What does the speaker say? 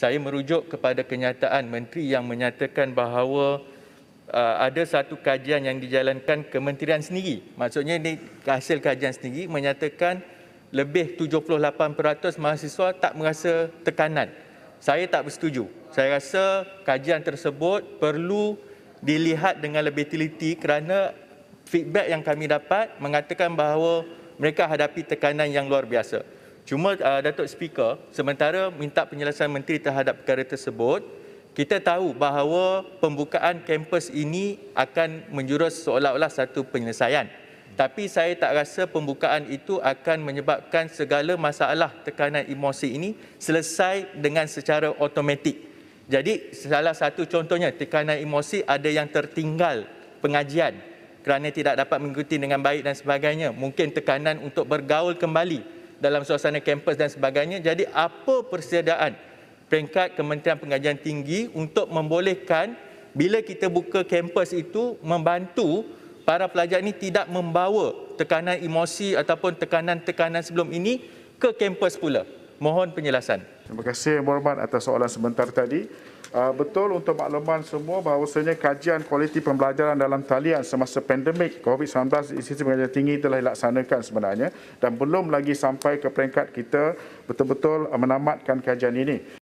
saya merujuk kepada kenyataan menteri yang menyatakan bahawa uh, ada satu kajian yang dijalankan kementerian sendiri maksudnya ini hasil kajian sendiri menyatakan lebih 78% mahasiswa tak merasa tekanan saya tak bersetuju saya rasa kajian tersebut perlu dilihat dengan lebih teliti kerana feedback yang kami dapat mengatakan bahawa mereka hadapi tekanan yang luar biasa. Cuma uh, Datuk Speaker, sementara minta penjelasan menteri terhadap perkara tersebut, kita tahu bahawa pembukaan kampus ini akan menjurus seolah-olah satu penyelesaian. Tapi saya tak rasa pembukaan itu akan menyebabkan segala masalah tekanan emosi ini selesai dengan secara automatik. Jadi salah satu contohnya tekanan emosi ada yang tertinggal pengajian kerana tidak dapat mengikuti dengan baik dan sebagainya. Mungkin tekanan untuk bergaul kembali dalam suasana kampus dan sebagainya. Jadi apa persediaan peringkat Kementerian Pengajian Tinggi untuk membolehkan bila kita buka kampus itu membantu para pelajar ini tidak membawa tekanan emosi ataupun tekanan-tekanan sebelum ini ke kampus pula. Mohon penjelasan. Terima kasih Yang Berhormat atas soalan sebentar tadi. Uh, betul untuk makluman semua bahawasanya kajian kualiti pembelajaran dalam talian semasa pandemik COVID-19 di institusi pengajian tinggi telah dilaksanakan sebenarnya dan belum lagi sampai ke peringkat kita betul-betul menamatkan kajian ini.